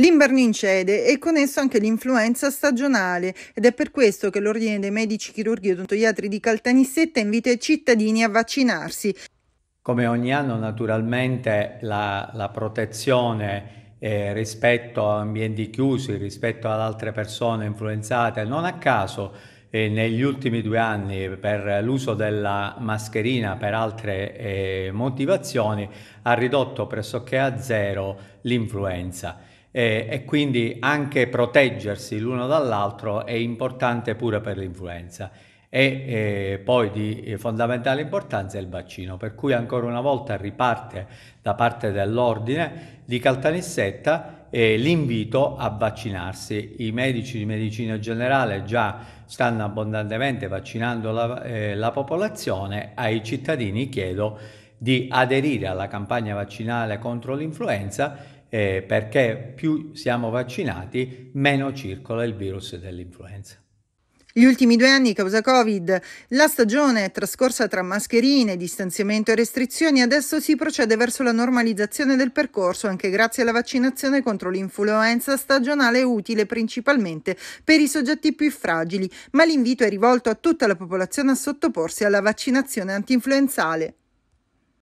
L'invernin cede e con esso anche l'influenza stagionale ed è per questo che l'Ordine dei Medici Chirurghi e Odontoiatri di Caltanissetta invita i cittadini a vaccinarsi. Come ogni anno naturalmente la, la protezione eh, rispetto a ambienti chiusi, rispetto ad altre persone influenzate, non a caso eh, negli ultimi due anni per l'uso della mascherina per altre eh, motivazioni ha ridotto pressoché a zero l'influenza e, eh, e quindi anche proteggersi l'uno dall'altro è importante pure per l'influenza. E eh, poi di eh, fondamentale importanza è il vaccino, per cui ancora una volta riparte da parte dell'ordine di Caltanissetta eh, l'invito a vaccinarsi. I medici di medicina generale già stanno abbondantemente vaccinando la, eh, la popolazione, ai cittadini chiedo di aderire alla campagna vaccinale contro l'influenza eh, perché più siamo vaccinati, meno circola il virus dell'influenza. Gli ultimi due anni causa Covid, la stagione è trascorsa tra mascherine, distanziamento e restrizioni, adesso si procede verso la normalizzazione del percorso anche grazie alla vaccinazione contro l'influenza stagionale utile principalmente per i soggetti più fragili, ma l'invito è rivolto a tutta la popolazione a sottoporsi alla vaccinazione antinfluenzale.